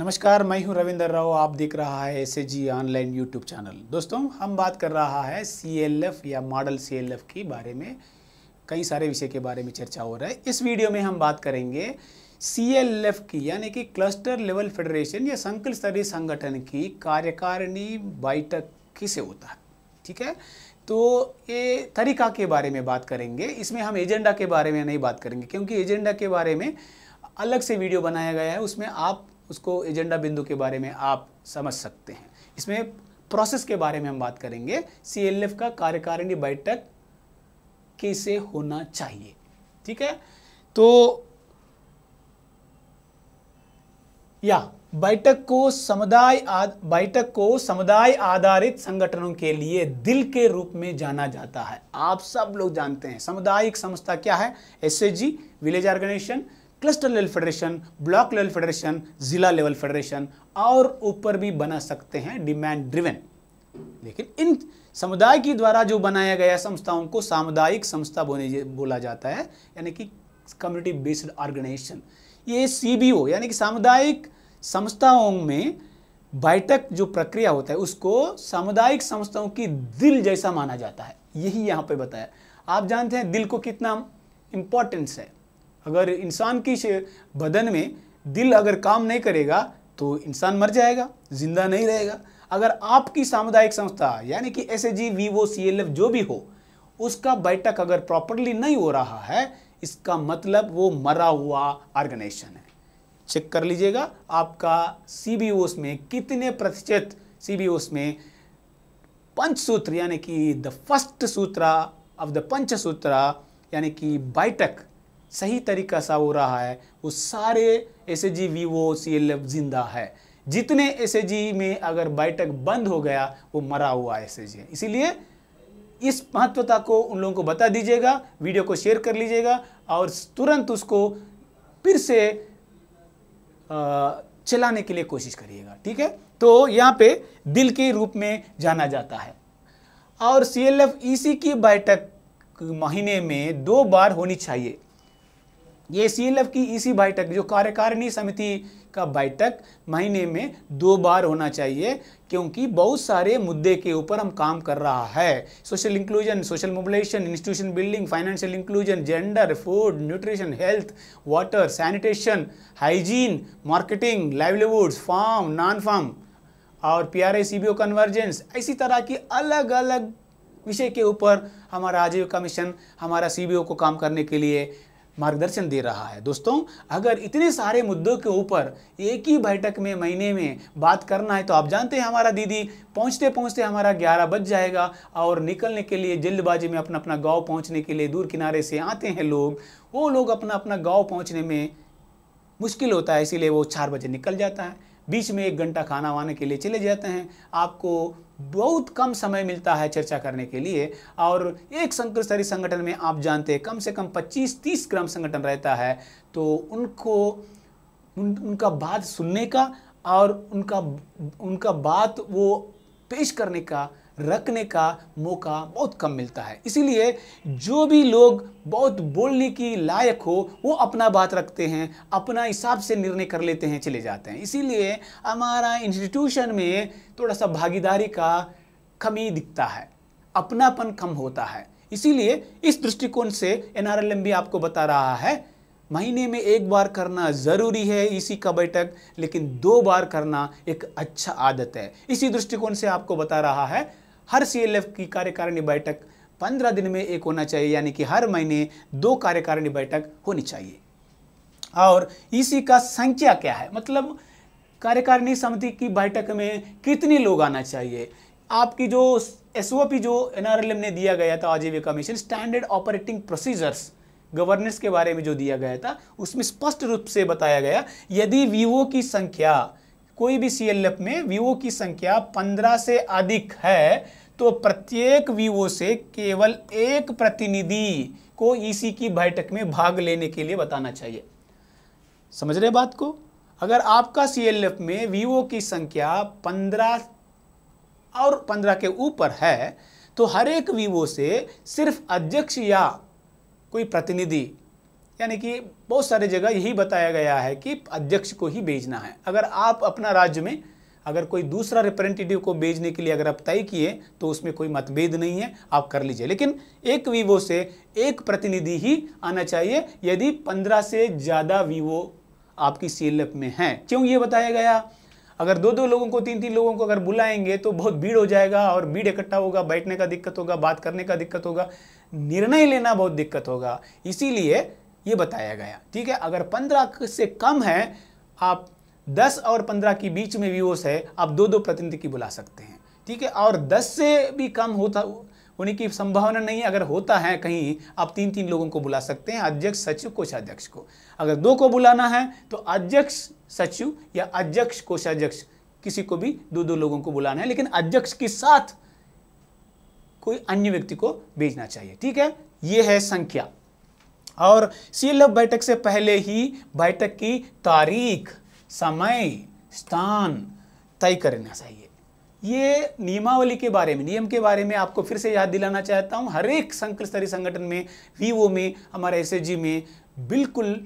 नमस्कार मैं हूं रविंदर राव आप देख रहा है एस ऑनलाइन यूट्यूब चैनल दोस्तों हम बात कर रहा है सी या मॉडल सी एल के बारे में कई सारे विषय के बारे में चर्चा हो रहा है इस वीडियो में हम बात करेंगे सी की यानी कि क्लस्टर लेवल फेडरेशन या संकुल स्तरीय संगठन की कार्यकारिणी बैठक किसे होता है ठीक है तो ये तरीका के बारे में बात करेंगे इसमें हम एजेंडा के बारे में नहीं बात करेंगे क्योंकि एजेंडा के बारे में अलग से वीडियो बनाया गया है उसमें आप उसको एजेंडा बिंदु के बारे में आप समझ सकते हैं इसमें प्रोसेस के बारे में हम बात करेंगे सीएलएफ का कार्यकारिणी बैठक कैसे होना चाहिए ठीक है तो या बैठक को समुदाय बैठक को समुदाय आधारित संगठनों के लिए दिल के रूप में जाना जाता है आप सब लोग जानते हैं सामुदायिक संस्था क्या है SHG village organisation cluster level federation block level federation ज़िला लेवल फेडरेशन और ऊपर भी बना सकते हैं डिमांड ड्रिवेन लेकिन इन समुदाय के द्वारा जो बनाया गया संस्थाओं को सामुदायिक संस्था बोने बोला जाता है यानी कि कम्युनिटी बेस्ड ऑर्गेनाइजेशन ये सी यानी कि सामुदायिक संस्थाओं में बैठक e जो प्रक्रिया होता है उसको सामुदायिक संस्थाओं की दिल जैसा माना जाता है यही यहाँ पे बताया आप जानते हैं दिल को कितना इम्पोर्टेंस है अगर इंसान की बदन में दिल अगर काम नहीं करेगा तो इंसान मर जाएगा जिंदा नहीं रहेगा अगर आपकी सामुदायिक संस्था यानी कि एस एच जी वी वो सी एल एफ जो भी हो उसका बैठक अगर प्रॉपरली नहीं हो रहा है इसका मतलब वो मरा हुआ ऑर्गेनाइजेशन है चेक कर लीजिएगा आपका सी बी ओस में कितने प्रतिशत सी बी ओस में पंचसूत्र यानी कि the first sutra of the Panchsutra यानी कि बैठक सही तरीका सा हो रहा है वो सारे एस एच जी वी वो सी एल एफ जिंदा है जितने एस एच जी में अगर बैठक बंद हो गया वो मरा हुआ एस एच जी है इसीलिए इस महत्वता को उन लोगों को बता दीजिएगा वीडियो को शेयर कर लीजिएगा और तुरंत उसको फिर से चलाने के लिए कोशिश करिएगा ठीक है तो यहाँ पे दिल के रूप में जाना जाता है और सी एल एफ ई सी की बैठक महीने में दो बार होनी चाहिए ये सी एल एफ की इसी बैठक जो कार्यकारिणी समिति का बैठक महीने में दो बार होना चाहिए क्योंकि बहुत सारे मुद्दे के ऊपर हम काम कर रहा है social inclusion social mobilisation institution building financial inclusion gender food nutrition health water sanitation hygiene marketing livelihoods farm non farm और P R I C B O convergence इसी तरह की अलग अलग विषय के ऊपर हमारा आजीविका मिशन हमारा सी बी ओ को काम करने के लिए मार्गदर्शन दे रहा है दोस्तों अगर इतने सारे मुद्दों के ऊपर एक ही बैठक में महीने में बात करना है तो आप जानते हैं हमारा दीदी पहुंचते पहुंचते हमारा ग्यारह बज जाएगा और निकलने के लिए जल्दबाजी में अपना अपना गांव पहुंचने के लिए दूर किनारे से आते हैं लोग वो लोग अपना अपना गांव पहुँचने में मुश्किल होता है इसीलिए वो चार बजे निकल जाता है बीच में एक घंटा खाना वाने के लिए चले जाते हैं आपको बहुत कम समय मिलता है चर्चा करने के लिए और एक शंकरचारी संगठन में आप जानते हैं कम से कम 25-30 ग्राम संगठन रहता है तो उनको उन, उनका बात सुनने का और उनका उनका बात वो पेश करने का रखने का मौका बहुत कम मिलता है इसीलिए जो भी लोग बहुत बोलने की लायक हो वो अपना बात रखते हैं अपना हिसाब से निर्णय कर लेते हैं चले जाते हैं इसीलिए हमारा इंस्टीट्यूशन में थोड़ा सा भागीदारी का कमी दिखता है अपनापन कम होता है इसीलिए इस दृष्टिकोण से एन भी आपको बता रहा है महीने में एक बार करना ज़रूरी है इसी का बैठक लेकिन दो बार करना एक अच्छा आदत है इसी दृष्टिकोण से आपको बता रहा है हर सीएलएफ की कार्यकारिणी बैठक पंद्रह दिन में एक होना चाहिए यानी कि हर महीने दो कार्यकारिणी बैठक होनी चाहिए और इसी e का संख्या क्या है मतलब कार्यकारिणी समिति की बैठक में कितने लोग आना चाहिए आपकी जो एस जो एन ने दिया गया था Aajeevika mission standard operating procedures governance के बारे में जो दिया गया था उसमें स्पष्ट रूप से बताया गया यदि वीवो की संख्या कोई भी एफ में वीवो की संख्या पंद्रह से अधिक है तो प्रत्येक वीवो से केवल एक प्रतिनिधि को ईसी e की बैठक में भाग लेने के लिए बताना चाहिए समझ रहे बात को अगर आपका एफ में वीवो की संख्या पंद्रह और पंद्रह के ऊपर है तो हर एक वीवो से सिर्फ अध्यक्ष या कोई प्रतिनिधि यानी कि बहुत सारे जगह यही बताया गया है कि अध्यक्ष को ही भेजना है अगर आप अपना राज्य में अगर कोई दूसरा रिप्रेजेंटेटिव को भेजने के लिए अगर आप तय किए तो उसमें कोई मतभेद नहीं है आप कर लीजिए लेकिन एक वीवो से एक प्रतिनिधि ही आना चाहिए यदि पंद्रह से ज़्यादा वीवो आपकी सीलप में है क्यों ये बताया गया अगर दो दो लोगों को तीन तीन लोगों को अगर बुलाएंगे तो बहुत भीड़ हो जाएगा और भीड़ इकट्ठा होगा बैठने का दिक्कत होगा बात करने का दिक्कत होगा निर्णय लेना बहुत दिक्कत होगा इसीलिए ये बताया गया ठीक है अगर पंद्रह से कम है आप दस और पंद्रह के बीच में व्यूअर्स है आप दो दो प्रतिनिधि की बुला सकते हैं ठीक है और दस से भी कम होता होने की संभावना नहीं है अगर होता है कहीं आप तीन तीन लोगों को बुला सकते हैं अध्यक्ष सचिव कोषाध्यक्ष को अगर दो को बुलाना है तो अध्यक्ष सचिव या अध्यक्ष कोषाध्यक्ष किसी को भी दो दो लोगों को बुलाना है लेकिन अध्यक्ष के साथ कोई अन्य व्यक्ति को भेजना चाहिए ठीक है यह है संख्या और ऑफ बैठक से पहले ही बैठक की तारीख समय स्थान तय करना चाहिए ये नियमावली के बारे में नियम के बारे में आपको फिर से याद दिलाना चाहता हूँ हर एक संकुल स्तरीय संगठन में वीओ में हमारे एस में बिल्कुल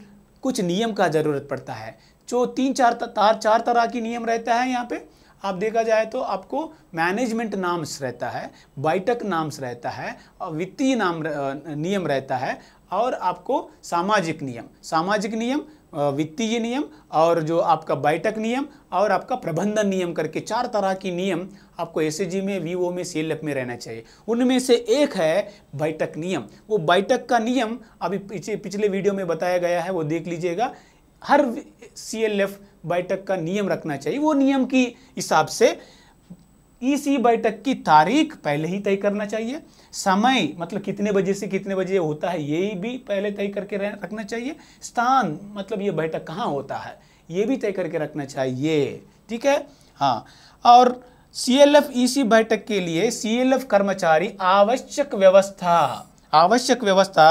कुछ नियम का ज़रूरत पड़ता है जो तीन चार तार चार तरह की नियम रहता है यहाँ पे आप देखा जाए तो आपको मैनेजमेंट नाम्स रहता है बैठक नाम्स रहता है और वित्तीय नाम नियम रहता है और आपको सामाजिक नियम सामाजिक नियम वित्तीय नियम और जो आपका बैठक नियम और आपका प्रबंधन नियम करके चार तरह की नियम आपको एस में वी में सी में रहना चाहिए उनमें से एक है बैठक नियम वो बैठक का नियम अभी पिछले पिछले वीडियो में बताया गया है वो देख लीजिएगा हर सी बैठक का नियम रखना चाहिए वो नियम की हिसाब से इसी बैठक की तारीख पहले ही तय करना चाहिए समय मतलब कितने बजे से कितने बजे होता है ये भी पहले तय करके रखना चाहिए स्थान मतलब ये बैठक कहाँ होता है ये भी तय करके रखना चाहिए ठीक है हाँ और सी एल एफ इसी बैठक के लिए सी एल एफ कर्मचारी आवश्यक व्यवस्था आवश्यक व्यवस्था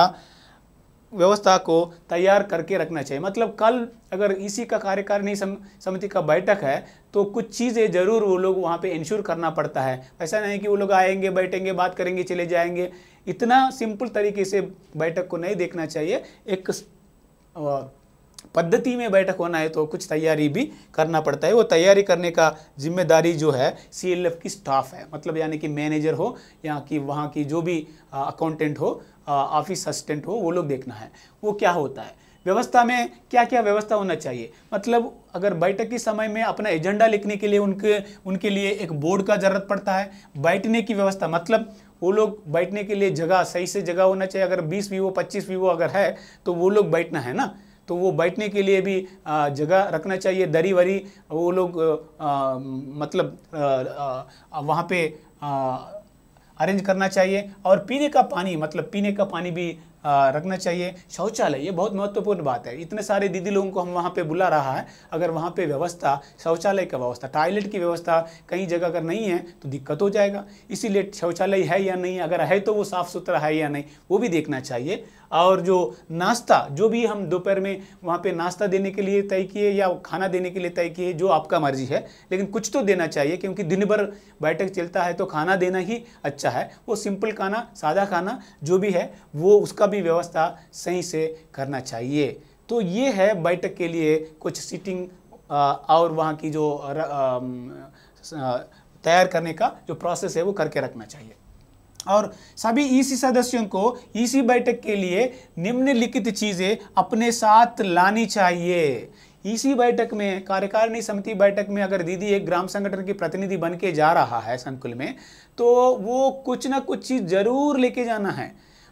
व्यवस्था को तैयार करके रखना चाहिए मतलब कल अगर इसी का कार्यकारिणी समिति का बैठक है तो कुछ चीज़ें ज़रूर वो लोग वहाँ पे इंश्योर करना पड़ता है ऐसा नहीं कि वो लोग आएंगे बैठेंगे बात करेंगे चले जाएंगे इतना सिंपल तरीके से बैठक को नहीं देखना चाहिए एक पद्धति में बैठक होना है तो कुछ तैयारी भी करना पड़ता है वो तैयारी करने का जिम्मेदारी जो है सी की स्टाफ है मतलब यानी कि मैनेजर हो या कि वहाँ की जो भी अकाउंटेंट हो ऑफिस असिस्टेंट हो वो लोग देखना है वो क्या होता है व्यवस्था में क्या क्या व्यवस्था होना चाहिए मतलब अगर बैठक के समय में अपना एजेंडा लिखने के लिए उनके उनके लिए एक बोर्ड का जरूरत पड़ता है बैठने की व्यवस्था मतलब वो लोग बैठने के लिए जगह सही से जगह होना चाहिए अगर 20 वीवो 25 वीवो अगर है तो वो लोग बैठना है ना तो वो बैठने के लिए भी जगह रखना चाहिए दरी वरी वो लोग मतलब वहाँ पे अरेंज करना चाहिए और पीने का पानी मतलब पीने का पानी भी रखना चाहिए शौचालय ये बहुत महत्वपूर्ण बात है इतने सारे दीदी लोगों को हम वहाँ पे बुला रहा है अगर वहाँ पे व्यवस्था शौचालय का व्यवस्था टॉयलेट की व्यवस्था कई जगह अगर नहीं है तो दिक्कत हो जाएगा इसीलिए शौचालय है या नहीं अगर है तो वो साफ़ सुथरा है या नहीं वो भी देखना चाहिए और जो नाश्ता जो भी हम दोपहर में वहाँ पे नाश्ता देने के लिए तय किए या खाना देने के लिए तय किए जो आपका मर्जी है लेकिन कुछ तो देना चाहिए क्योंकि दिन भर बैठक चलता है तो खाना देना ही अच्छा है वो सिंपल खाना सादा खाना जो भी है वो उसका भी व्यवस्था सही से करना चाहिए तो ये है बैठक के लिए कुछ सीटिंग और वहाँ की जो तैयार करने का जो प्रोसेस है वो करके रखना चाहिए और सभी ईसी सदस्यों को ईसी बैठक के लिए निम्नलिखित चीज़ें अपने साथ लानी चाहिए इसी बैठक में कार्यकारिणी समिति बैठक में अगर दीदी एक ग्राम संगठन की प्रतिनिधि बन के जा रहा है संकुल में तो वो कुछ ना कुछ चीज़ जरूर लेके जाना है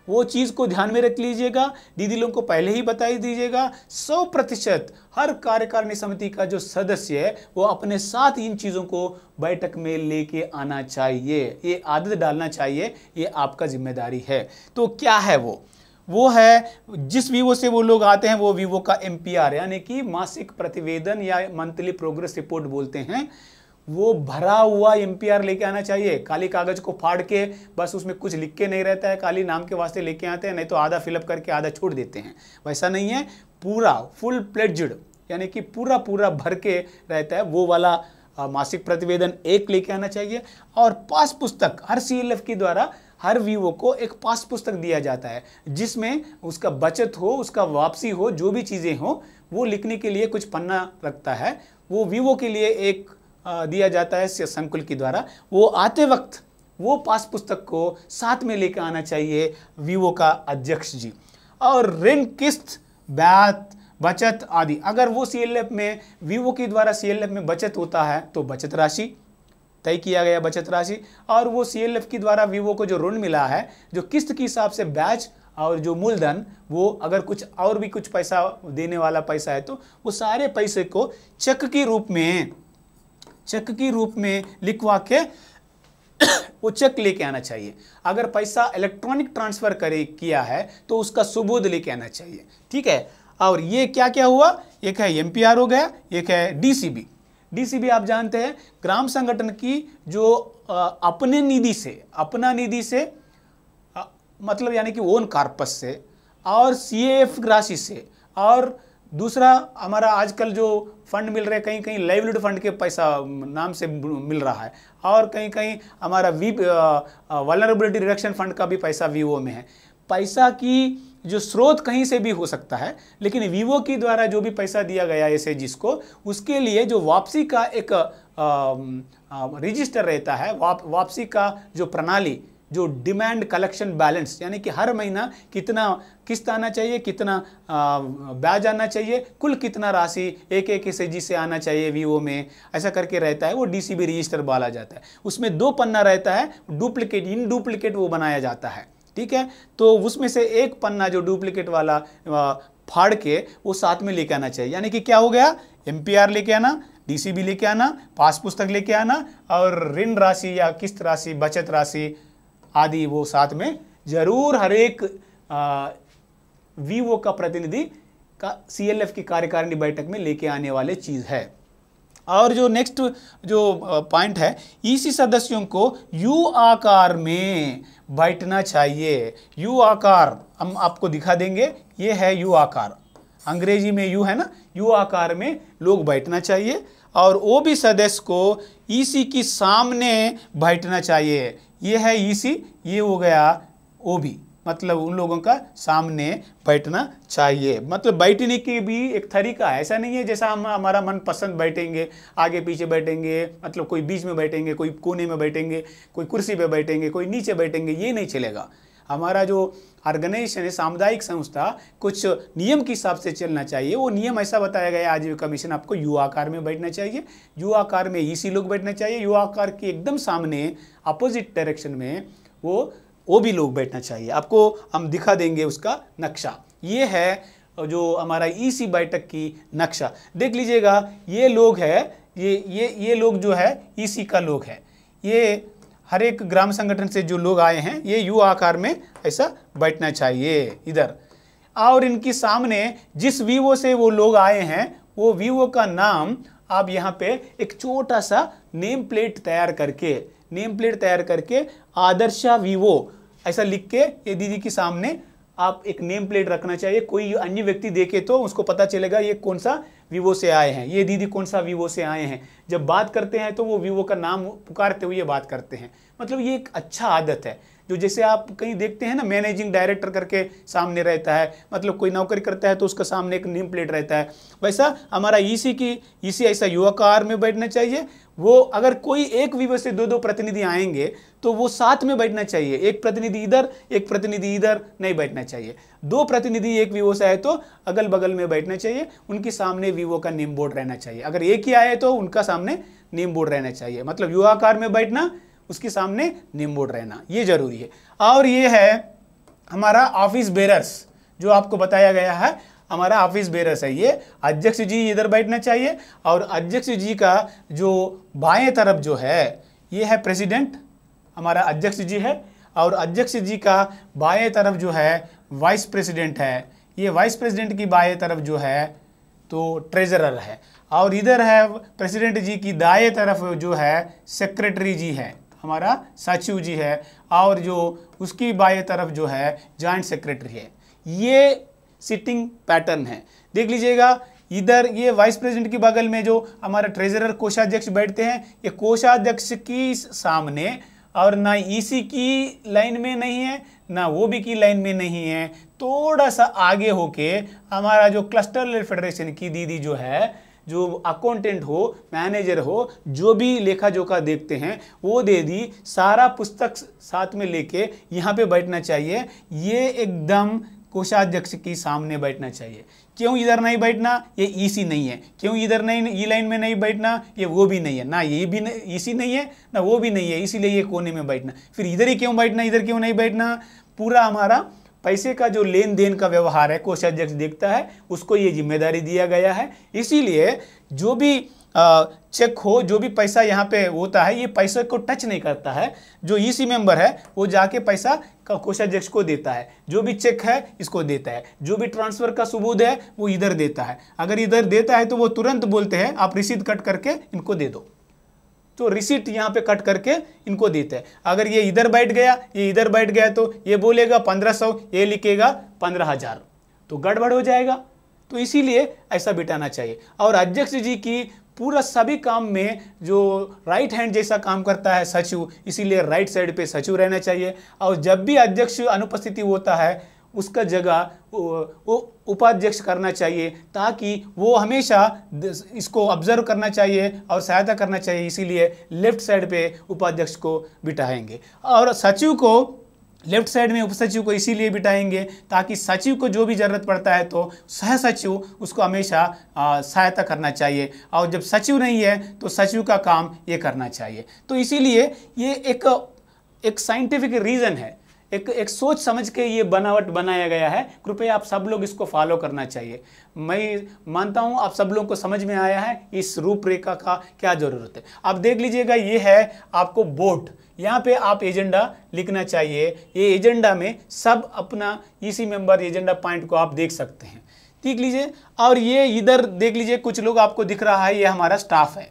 वो चीज़ को ध्यान में रख लीजिएगा दीदी लोगों को पहले ही बता ही दीजिएगा सौ प्रतिशत हर कार्यकारिणी समिति का जो सदस्य है वो अपने साथ इन चीज़ों को बैठक में लेके आना चाहिए ये आदत डालना चाहिए ये आपका जिम्मेदारी है तो क्या है वो वो है जिस वीवो से वो लोग आते हैं वो वीवो का एम यानी कि मासिक प्रतिवेदन या मंथली प्रोग्रेस रिपोर्ट बोलते हैं वो भरा हुआ एम लेके आना चाहिए काली कागज को फाड़ के बस उसमें कुछ लिख के नहीं रहता है काली नाम के वास्ते लेके आते हैं नहीं तो आधा फिलअप करके आधा छोड़ देते हैं वैसा नहीं है पूरा फुल प्लेटजड यानी कि पूरा पूरा भर के रहता है वो वाला मासिक प्रतिवेदन एक लेके आना चाहिए और पास पुस्तक हर सी के द्वारा हर वीवो को एक पास पुस्तक दिया जाता है जिसमें उसका बचत हो उसका वापसी हो जो भी चीज़ें हो वो लिखने के लिए कुछ पन्ना रखता है वो वीवो के लिए एक दिया जाता है संकुल के द्वारा वो आते वक्त वो पास पुस्तक को साथ में लेकर आना चाहिए वीवो का अध्यक्ष जी और ऋण किस्त ब्यात बचत आदि अगर वो सी में वीवो के द्वारा सी में बचत होता है तो बचत राशि तय किया गया बचत राशि और वो सी के द्वारा वीवो को जो ऋण मिला है जो किस्त के हिसाब से ब्याज और जो मूलधन वो अगर कुछ और भी कुछ पैसा देने वाला पैसा है तो वो सारे पैसे को चेक के रूप में चेक के रूप में लिखवा के वो चेक लेके आना चाहिए अगर पैसा इलेक्ट्रॉनिक ट्रांसफर करे किया है तो उसका सुबोध लेके आना चाहिए ठीक है और ये क्या क्या हुआ एक है एम हो गया एक है डीसीबी डीसीबी आप जानते हैं ग्राम संगठन की जो अपने निधि से अपना निधि से मतलब यानी कि ओन कार्पस से और सी राशि से और दूसरा हमारा आजकल जो फंड मिल रहे कहीं कहीं लाइवलीड फंड के पैसा नाम से मिल रहा है और कहीं कहीं हमारा वी वालनरेबिलिटी रिडक्शन फंड का भी पैसा वीवो में है पैसा की जो स्रोत कहीं से भी हो सकता है लेकिन वीवो के द्वारा जो भी पैसा दिया गया एस ऐसे को उसके लिए जो वापसी का एक रजिस्टर रहता है वाप वापसी का जो प्रणाली जो डिमांड कलेक्शन बैलेंस यानी कि हर महीना कितना किस्त आना चाहिए कितना ब्याज आना चाहिए कुल कितना राशि एक एक एस से आना चाहिए वीओ में ऐसा करके रहता है वो डीसीबी रजिस्टर बाला जाता है उसमें दो पन्ना रहता है डुप्लीकेट इन डुप्लीकेट वो बनाया जाता है ठीक है तो उसमें से एक पन्ना जो डुप्लीकेट वाला फाड़ के वो साथ में लेके आना चाहिए यानी कि क्या हो गया एम लेके आना डीसीबी लेके आना पास पुस्तक लेके आना और ऋण राशि या किस्त राशि बचत राशि आदि वो साथ में जरूर हर एक वीवो का प्रतिनिधि का सीएलएफ की कार्यकारिणी बैठक में लेके आने वाले चीज़ है और जो नेक्स्ट जो पॉइंट है इसी e सदस्यों को यू आकार में बैठना चाहिए यू आकार हम आपको दिखा देंगे ये है यू आकार अंग्रेजी में यू है ना यू आकार में लोग बैठना चाहिए और वो भी सदस्य को ईसी e की सामने बैठना चाहिए ये है ई e ये हो गया ओ मतलब उन लोगों का सामने बैठना चाहिए मतलब बैठने की भी एक तरीका है ऐसा नहीं है जैसा हम हमारा मन पसंद बैठेंगे आगे पीछे बैठेंगे मतलब कोई बीच में बैठेंगे कोई कोने में बैठेंगे कोई कुर्सी पे बैठेंगे कोई नीचे बैठेंगे ये नहीं चलेगा हमारा जो ऑर्गेनाइजेशन है सामुदायिक संस्था कुछ नियम के हिसाब से चलना चाहिए वो नियम ऐसा बताया गया आजीविका मिशन आपको युवाकार आकार में बैठना चाहिए युवाकार आकार में ई लोग बैठना चाहिए युवा आकार के एकदम सामने अपोजिट डायरेक्शन में वो वो भी लोग बैठना चाहिए आपको हम दिखा देंगे उसका नक्शा ये है जो हमारा ईसी बैठक की नक्शा देख लीजिएगा ये लोग है ये ये ये लोग जो है ईसी का लोग है ये हर एक ग्राम संगठन से जो लोग आए हैं ये यू आकार में ऐसा बैठना चाहिए इधर और इनके सामने जिस वीवो से वो लोग आए हैं वो वीवो का नाम आप यहाँ पे एक छोटा सा नेम प्लेट तैयार करके नेम प्लेट तैयार करके आदर्शा वीवो ऐसा लिख के ये दीदी के सामने आप एक नेम प्लेट रखना चाहिए कोई अन्य व्यक्ति देखे तो उसको पता चलेगा ये कौन सा वीवो से आए हैं ये दीदी कौन सा वीवो से आए हैं जब बात करते हैं तो वो वीवो का नाम पुकारते हुए बात करते हैं मतलब ये एक अच्छा आदत है जो जैसे आप कहीं देखते हैं ना मैनेजिंग डायरेक्टर करके सामने रहता है मतलब कोई नौकरी करता है तो उसका सामने एक नेम प्लेट रहता है वैसा हमारा ईसी e की ईसी e ऐसा युवा कार में बैठना चाहिए वो अगर कोई एक विवश से दो दो प्रतिनिधि आएंगे तो वो साथ में बैठना चाहिए एक प्रतिनिधि इधर एक प्रतिनिधि इधर नहीं बैठना चाहिए दो प्रतिनिधि एक विवो से आए तो अगल बगल में बैठना चाहिए उनके सामने विवो का नेम बोर्ड रहना चाहिए अगर एक ही आए तो उनका सामने नेम बोर्ड रहना चाहिए मतलब युवाकार में बैठना उसके सामने नेम बोर्ड रहना ये जरूरी है और ये है हमारा ऑफिस बेरर्स जो आपको बताया गया है हमारा ऑफिस बेरर्स है ये अध्यक्ष जी इधर बैठना चाहिए और अध्यक्ष जी का जो बाएं तरफ जो है ये है प्रेसिडेंट हमारा अध्यक्ष जी है और अध्यक्ष जी का बाएं तरफ जो है वाइस प्रेसिडेंट है ये वाइस प्रेसिडेंट की बाएं तरफ जो है तो ट्रेजरर है और इधर है प्रेसिडेंट जी की दाएं तरफ जो है सेक्रेटरी जी है हमारा सचिव जी है और जो उसकी बाएं तरफ जो है जॉइंट सेक्रेटरी है ये सिटिंग पैटर्न है देख लीजिएगा इधर ये वाइस प्रेसिडेंट के बगल में जो हमारा ट्रेजरर कोषाध्यक्ष बैठते हैं ये कोषाध्यक्ष की सामने और ना ईसी e की लाइन में नहीं है ना वो भी की लाइन में नहीं है थोड़ा सा आगे होके हमारा जो क्लस्टर फेडरेशन की दीदी जो है जो अकाउंटेंट हो मैनेजर हो जो भी लेखा जोखा देखते हैं वो दे दी सारा पुस्तक साथ में लेके यहाँ पे बैठना चाहिए ये एकदम कोषाध्यक्ष के सामने बैठना चाहिए क्यों इधर नहीं बैठना ये ईसी नहीं है क्यों इधर नहीं ई e लाइन में नहीं बैठना ये वो भी नहीं है ना ये भी ईसी नहीं है ना वो भी नहीं है इसीलिए ये कोने में बैठना फिर इधर ही क्यों बैठना इधर क्यों नहीं बैठना पूरा हमारा पैसे का जो लेन देन का व्यवहार है कोषाध्यक्ष देखता है उसको ये जिम्मेदारी दिया गया है इसीलिए जो भी चेक हो जो भी पैसा यहाँ पे होता है ये पैसे को टच नहीं करता है जो ईसी मेंबर है वो जाके पैसा का कोषाध्यक्ष को देता है जो भी चेक है इसको देता है जो भी ट्रांसफर का सबूत है वो इधर देता है अगर इधर देता है तो वो तुरंत बोलते हैं आप रिसीद कट करके इनको दे दो तो रिसीट यहाँ पे कट करके इनको देते हैं अगर ये इधर बैठ गया ये इधर बैठ गया तो ये बोलेगा पंद्रह सौ ये लिखेगा पंद्रह हजार तो गड़बड़ हो जाएगा तो इसीलिए ऐसा बिटाना चाहिए और अध्यक्ष जी की पूरा सभी काम में जो राइट हैंड जैसा काम करता है सचिव इसीलिए राइट साइड पे सचिव रहना चाहिए और जब भी अध्यक्ष अनुपस्थिति होता है उसका जगह वो उपाध्यक्ष करना चाहिए ताकि वो हमेशा इसको ऑब्जर्व करना चाहिए और सहायता करना चाहिए इसीलिए लेफ्ट साइड पे उपाध्यक्ष को बिठाएंगे और सचिव को लेफ्ट साइड में उपसचिव को इसीलिए बिठाएंगे ताकि सचिव को जो भी ज़रूरत पड़ता है तो सह सचिव उसको हमेशा सहायता करना चाहिए और जब सचिव नहीं है तो सचिव का काम ये करना चाहिए तो इसीलिए ये एक एक साइंटिफिक रीज़न है एक एक सोच समझ के ये बनावट बनाया गया है कृपया आप सब लोग इसको फॉलो करना चाहिए मैं मानता हूँ आप सब लोगों को समझ में आया है इस रूपरेखा का क्या ज़रूरत है आप देख लीजिएगा ये है आपको बोट यहाँ पे आप एजेंडा लिखना चाहिए ये एजेंडा में सब अपना इसी e मेंबर एजेंडा पॉइंट को आप देख सकते हैं देख लीजिए और ये इधर देख लीजिए कुछ लोग आपको दिख रहा है ये हमारा स्टाफ है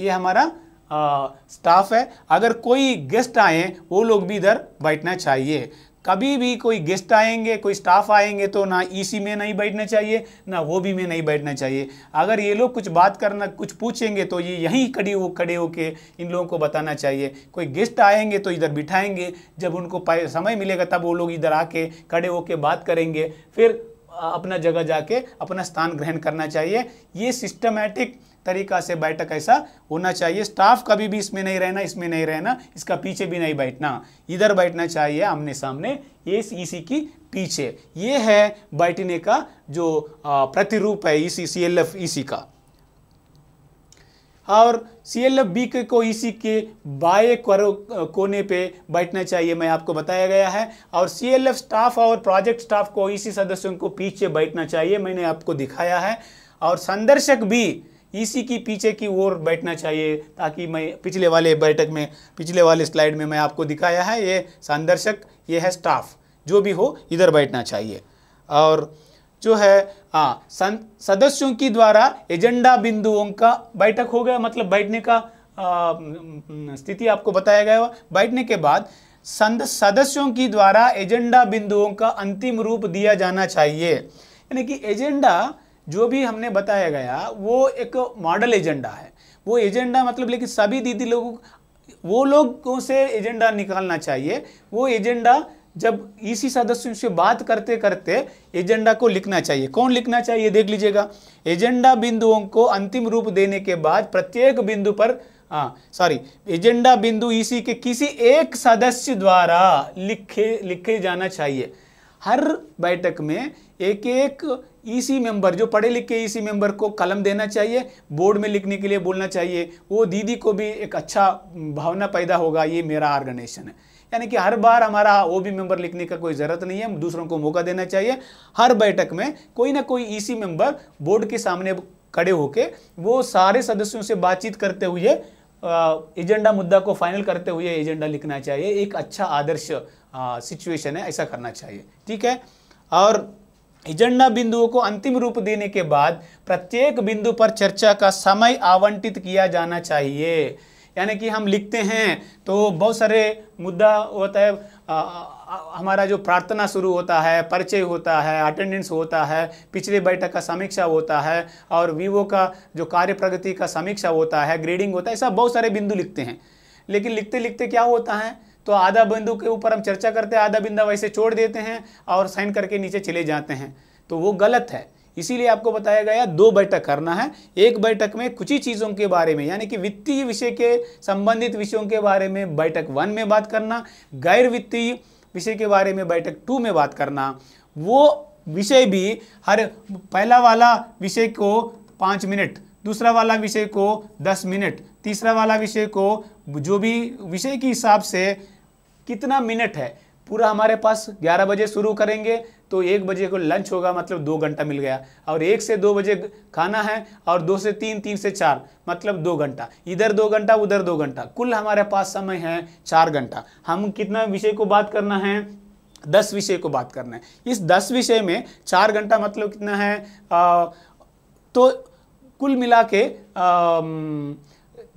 ये हमारा स्टाफ है अगर कोई गेस्ट आए वो लोग भी इधर बैठना चाहिए कभी भी कोई गेस्ट आएंगे कोई स्टाफ आएंगे तो ना ईसी e में नहीं बैठना चाहिए ना वो भी में नहीं बैठना चाहिए अगर ये लोग कुछ बात करना कुछ पूछेंगे तो ये यहीं खड़े हो खड़े होके इन लोगों को बताना चाहिए कोई गेस्ट आएंगे तो इधर बिठाएंगे जब उनको समय मिलेगा तब वो लोग इधर आके खड़े होके बात करेंगे फिर अपना जगह जाके अपना स्थान ग्रहण करना चाहिए ये सिस्टमेटिक तरीका से बैठक ऐसा होना चाहिए स्टाफ कभी भी इसमें नहीं रहना इसमें नहीं रहना इसका पीछे भी नहीं बैठना इधर बैठना चाहिए आमने सामने एस इसी की पीछे ये है बैठने का जो प्रतिरूप है इसी सी एल एफ इसी का और सी एल एफ बी को इसी के बाए कोने पे बैठना चाहिए मैं आपको बताया गया है और सी एल एफ स्टाफ और प्रोजेक्ट स्टाफ को इसी सदस्यों को पीछे बैठना चाहिए मैंने आपको दिखाया है और संदर्शक भी इसी की पीछे की ओर बैठना चाहिए ताकि मैं पिछले वाले बैठक में पिछले वाले स्लाइड में मैं आपको दिखाया है ये संदर्शक ये है स्टाफ जो भी हो इधर बैठना चाहिए और जो है हाँ सदस्यों की द्वारा एजेंडा बिंदुओं का बैठक हो गया मतलब बैठने का स्थिति आपको बताया गया बैठने के बाद सदस्यों की द्वारा एजेंडा बिंदुओं का अंतिम रूप दिया जाना चाहिए यानी कि एजेंडा जो भी हमने बताया गया वो एक मॉडल एजेंडा है वो एजेंडा मतलब लेकिन सभी दीदी लोगों वो लोगों से एजेंडा निकालना चाहिए वो एजेंडा जब इसी e सदस्यों से बात करते करते एजेंडा को लिखना चाहिए कौन लिखना चाहिए देख लीजिएगा एजेंडा बिंदुओं को अंतिम रूप देने के बाद प्रत्येक बिंदु पर हाँ सॉरी एजेंडा बिंदु इसी e के किसी एक सदस्य द्वारा लिखे लिखे जाना चाहिए हर बैठक में एक एक ईसी मेंबर जो पढ़े लिखे ईसी मेंबर को कलम देना चाहिए बोर्ड में लिखने के लिए बोलना चाहिए वो दीदी को भी एक अच्छा भावना पैदा होगा ये मेरा ऑर्गेनाइजेशन है यानी कि हर बार हमारा ओ बी मेंबर लिखने का कोई ज़रूरत नहीं है दूसरों को मौका देना चाहिए हर बैठक में कोई ना कोई ईसी मेंबर बोर्ड के सामने खड़े होके वो सारे सदस्यों से बातचीत करते हुए एजेंडा मुद्दा को फाइनल करते हुए एजेंडा लिखना चाहिए एक अच्छा आदर्श सिचुएशन है ऐसा करना चाहिए ठीक है और एजेंडा बिंदुओं को अंतिम रूप देने के बाद प्रत्येक बिंदु पर चर्चा का समय आवंटित किया जाना चाहिए यानी कि हम लिखते हैं तो बहुत सारे मुद्दा होता है आ, आ, हमारा जो प्रार्थना शुरू होता है परिचय होता है अटेंडेंस होता है पिछले बैठक का समीक्षा होता है और वीवो का जो कार्य प्रगति का समीक्षा होता है ग्रेडिंग होता है ऐसा बहुत सारे बिंदु लिखते हैं लेकिन लिखते लिखते क्या होता है तो आधा बिंदु के ऊपर हम चर्चा करते हैं आधा बिंदा वैसे छोड़ देते हैं और साइन करके नीचे चले जाते हैं तो वो गलत है इसीलिए आपको बताया गया दो बैठक करना है एक बैठक में कुछ ही चीज़ों के बारे में यानी कि वित्तीय विषय के संबंधित विषयों के बारे में बैठक वन में बात करना गैर वित्तीय विषय के बारे में बैठक टू में बात करना वो विषय भी हर पहला वाला विषय को पाँच मिनट दूसरा वाला विषय को दस मिनट तीसरा वाला विषय को जो भी विषय के हिसाब से कितना मिनट है पूरा हमारे पास 11 बजे शुरू करेंगे तो एक बजे को लंच होगा मतलब दो घंटा मिल गया और एक से दो बजे खाना है और दो से तीन तीन से चार मतलब दो घंटा इधर दो घंटा उधर दो घंटा कुल हमारे पास समय है चार घंटा हम कितना विषय को बात करना है दस विषय को बात करना है इस दस विषय में चार घंटा मतलब कितना है आ, तो कुल मिला के आ,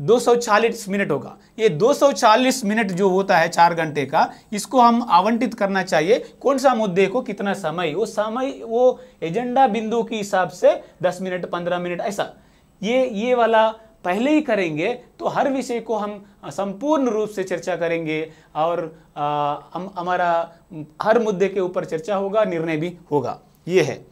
240 मिनट होगा ये 240 मिनट जो होता है चार घंटे का इसको हम आवंटित करना चाहिए कौन सा मुद्दे को कितना समय वो समय वो एजेंडा बिंदु के हिसाब से 10 मिनट 15 मिनट ऐसा ये ये वाला पहले ही करेंगे तो हर विषय को हम संपूर्ण रूप से चर्चा करेंगे और आ, हम हमारा हर मुद्दे के ऊपर चर्चा होगा निर्णय भी होगा ये है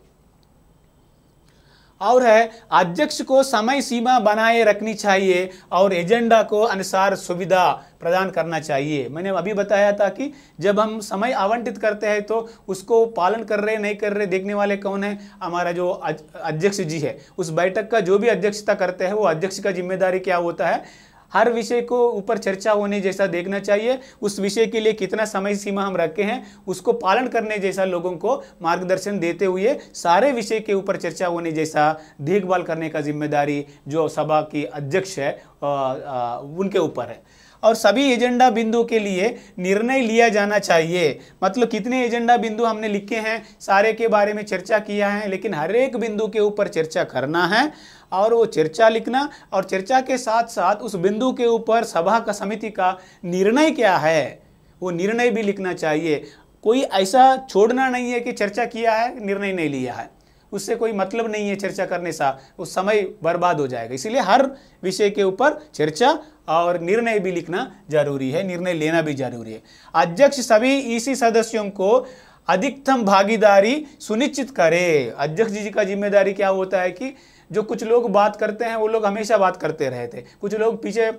और है अध्यक्ष को समय सीमा बनाए रखनी चाहिए और एजेंडा को अनुसार सुविधा प्रदान करना चाहिए मैंने अभी बताया था कि जब हम समय आवंटित करते हैं तो उसको पालन कर रहे नहीं कर रहे देखने वाले कौन है हमारा जो अध्यक्ष जी है उस बैठक का जो भी अध्यक्षता करते हैं वो अध्यक्ष का जिम्मेदारी क्या होता है हर विषय को ऊपर चर्चा होने जैसा देखना चाहिए उस विषय के लिए कितना समय सीमा हम रखे हैं उसको पालन करने जैसा लोगों को मार्गदर्शन देते हुए सारे विषय के ऊपर चर्चा होने जैसा देखभाल करने का जिम्मेदारी जो सभा की अध्यक्ष है उनके ऊपर है और सभी एजेंडा बिंदु के लिए निर्णय लिया जाना चाहिए मतलब कितने एजेंडा बिंदु हमने लिखे हैं सारे के बारे में चर्चा किया है लेकिन हर एक बिंदु के ऊपर चर्चा करना है और वो चर्चा लिखना और चर्चा के साथ साथ उस बिंदु के ऊपर सभा का समिति का निर्णय क्या है वो निर्णय भी लिखना चाहिए कोई ऐसा छोड़ना नहीं है कि चर्चा किया है निर्णय नहीं लिया है उससे कोई मतलब नहीं है चर्चा करने सा वो समय बर्बाद हो जाएगा इसीलिए हर विषय के ऊपर चर्चा और निर्णय भी लिखना जरूरी है निर्णय लेना भी जरूरी है अध्यक्ष सभी इसी सदस्यों को अधिकतम भागीदारी सुनिश्चित करे अध्यक्ष जी का जिम्मेदारी क्या होता है कि जो कुछ लोग बात करते हैं वो लोग हमेशा बात करते रहते थे कुछ लोग पीछे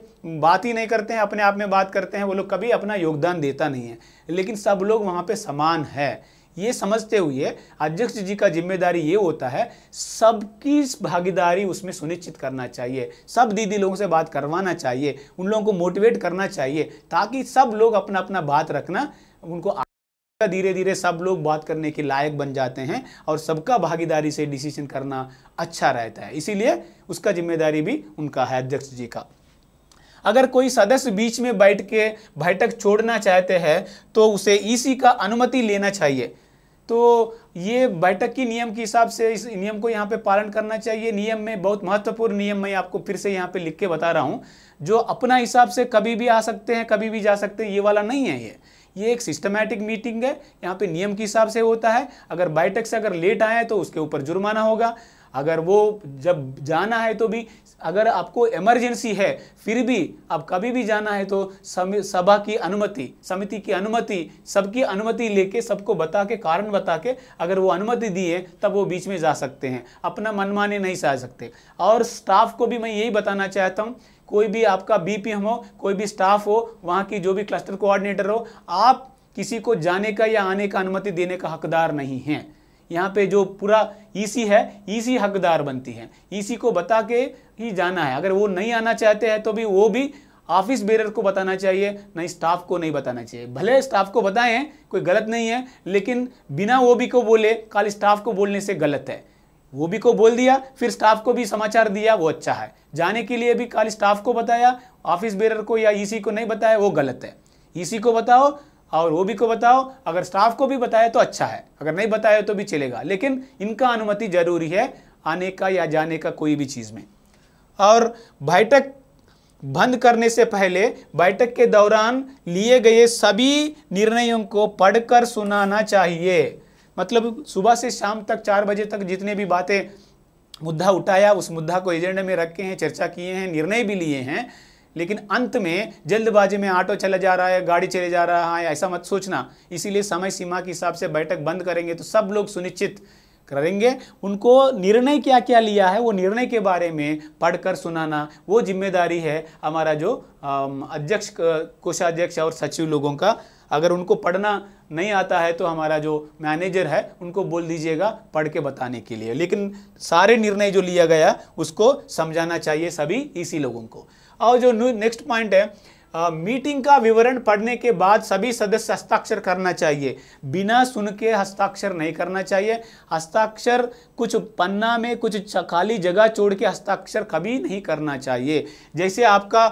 बात ही नहीं करते हैं अपने आप में बात करते हैं वो लोग कभी अपना योगदान देता नहीं है लेकिन सब लोग वहाँ पे समान है ये समझते हुए अध्यक्ष जी का जिम्मेदारी ये होता है सबकी भागीदारी उसमें सुनिश्चित करना चाहिए सब दीदी लोगों से बात करवाना चाहिए उन लोगों को मोटिवेट करना चाहिए ताकि सब लोग अपना अपना बात रखना उनको धीरे धीरे सब लोग बात करने के लायक बन जाते हैं और सबका भागीदारी से डिसीजन करना अच्छा रहता है इसीलिए उसका जिम्मेदारी भी उनका है अध्यक्ष जी का अगर कोई सदस्य बीच में बैठ के बैठक छोड़ना चाहते हैं तो उसे ईसी e का अनुमति लेना चाहिए तो ये बैठक की नियम के हिसाब से इस नियम को यहाँ पे पालन करना चाहिए नियम में बहुत महत्वपूर्ण नियम मैं आपको फिर से यहाँ पे लिख के बता रहा हूँ जो अपना हिसाब से कभी भी आ सकते हैं कभी भी जा सकते हैं ये वाला नहीं है ये ये एक सिस्टमैटिक मीटिंग है यहाँ पे नियम के हिसाब से होता है अगर बैठक से अगर लेट आए तो उसके ऊपर जुर्माना होगा अगर वो जब जाना है तो भी अगर आपको इमरजेंसी है फिर भी आप कभी भी जाना है तो सभा की अनुमति समिति की अनुमति सबकी अनुमति लेके सबको बता के कारण बता के अगर वो अनुमति दी है तब वो बीच में जा सकते हैं अपना मनमाने नहीं सह सकते और स्टाफ को भी मैं यही बताना चाहता हूँ कोई भी आपका बीपीएम हो कोई भी स्टाफ हो वहाँ की जो भी क्लस्टर कोऑर्डिनेटर हो आप किसी को जाने का या आने का अनुमति देने का हकदार नहीं है यहाँ पे जो पूरा ईसी है ईसी हकदार बनती है ईसी को बता के ही जाना है अगर वो नहीं आना चाहते हैं तो भी वो भी ऑफिस बेरर को बताना चाहिए नहीं स्टाफ को नहीं बताना चाहिए भले स्टाफ को बताएं कोई गलत नहीं है लेकिन बिना वो भी को बोले खाली स्टाफ को बोलने से गलत है वो भी को बोल दिया फिर स्टाफ को भी समाचार दिया वो अच्छा है जाने के लिए भी खाली स्टाफ को बताया ऑफिस बेरर को या ईसी को नहीं बताया वो गलत है ईसी को बताओ और वो भी को बताओ अगर स्टाफ को भी बताए तो अच्छा है अगर नहीं बताए तो भी चलेगा लेकिन इनका अनुमति जरूरी है आने का या जाने का कोई भी चीज़ में और बैठक बंद करने से पहले बैठक के दौरान लिए गए सभी निर्णयों को पढ़कर सुनाना चाहिए मतलब सुबह से शाम तक चार बजे तक जितने भी बातें मुद्दा उठाया उस मुद्दा को एजेंडा में रखे हैं चर्चा किए हैं निर्णय भी लिए हैं लेकिन अंत में जल्दबाजी में ऑटो चला जा रहा है गाड़ी चले जा रहा है ऐसा मत सोचना इसीलिए समय सीमा के हिसाब से बैठक बंद करेंगे तो सब लोग सुनिश्चित करेंगे उनको निर्णय क्या क्या लिया है वो निर्णय के बारे में पढ़कर सुनाना वो जिम्मेदारी है हमारा जो अध्यक्ष कोषाध्यक्ष और सचिव लोगों का अगर उनको पढ़ना नहीं आता है तो हमारा जो मैनेजर है उनको बोल दीजिएगा पढ़ के बताने के लिए लेकिन सारे निर्णय जो लिया गया उसको समझाना चाहिए सभी इसी लोगों को और जो नेक्स्ट पॉइंट है मीटिंग का विवरण पढ़ने के बाद सभी सदस्य हस्ताक्षर करना चाहिए बिना सुन के हस्ताक्षर नहीं करना चाहिए हस्ताक्षर कुछ पन्ना में कुछ खाली जगह छोड़ के हस्ताक्षर कभी नहीं करना चाहिए जैसे आपका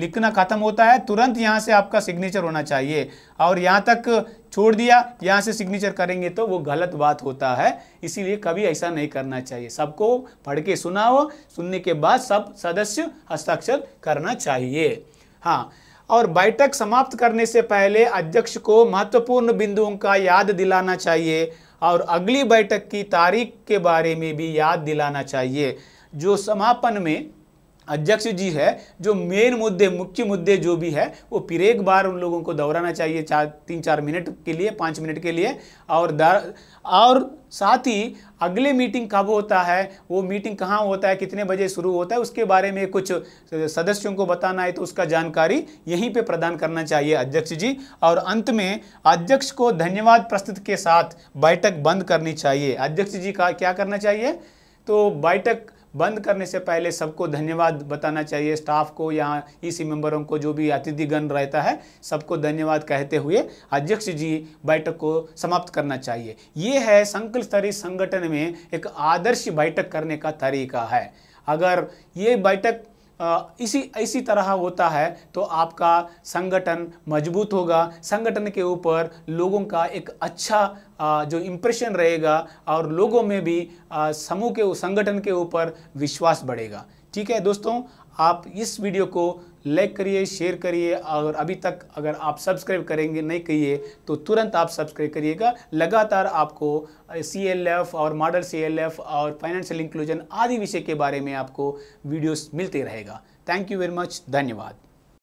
लिखना ख़त्म होता है तुरंत यहाँ से आपका सिग्नेचर होना चाहिए और यहाँ तक छोड़ दिया यहाँ से सिग्नेचर करेंगे तो वो गलत बात होता है इसीलिए कभी ऐसा नहीं करना चाहिए सबको पढ़ के सुना हो सुनने के बाद सब सदस्य हस्ताक्षर करना चाहिए हाँ और बैठक समाप्त करने से पहले अध्यक्ष को महत्वपूर्ण बिंदुओं का याद दिलाना चाहिए और अगली बैठक की तारीख के बारे में भी याद दिलाना चाहिए जो समापन में अध्यक्ष जी है जो मेन मुद्दे मुख्य मुद्दे जो भी है वो फिर एक बार उन लोगों को दोहराना चाहिए चार तीन चार मिनट के लिए पाँच मिनट के लिए और और साथ ही अगले मीटिंग कब होता है वो मीटिंग कहाँ होता है कितने बजे शुरू होता है उसके बारे में कुछ सदस्यों को बताना है तो उसका जानकारी यहीं पे प्रदान करना चाहिए अध्यक्ष जी और अंत में अध्यक्ष को धन्यवाद प्रस्तुत के साथ बैठक बंद करनी चाहिए अध्यक्ष जी का क्या करना चाहिए तो बैठक बंद करने से पहले सबको धन्यवाद बताना चाहिए स्टाफ को या इसी मेंबरों को जो भी अतिथिगण रहता है सबको धन्यवाद कहते हुए अध्यक्ष जी बैठक को समाप्त करना चाहिए ये है संकल स्तरीय संगठन में एक आदर्श बैठक करने का तरीका है अगर ये बैठक इसी इसी तरह होता है तो आपका संगठन मजबूत होगा संगठन के ऊपर लोगों का एक अच्छा जो इम्प्रेशन रहेगा और लोगों में भी समूह के संगठन के ऊपर विश्वास बढ़ेगा ठीक है दोस्तों आप इस वीडियो को लाइक करिए शेयर करिए और अभी तक अगर आप सब्सक्राइब करेंगे नहीं कहिए तो तुरंत आप सब्सक्राइब करिएगा लगातार आपको सी एल एफ और मॉडल सी एल एफ और फाइनेंशियल इंक्लूजन आदि विषय के बारे में आपको वीडियोस मिलते रहेगा थैंक यू वेरी मच धन्यवाद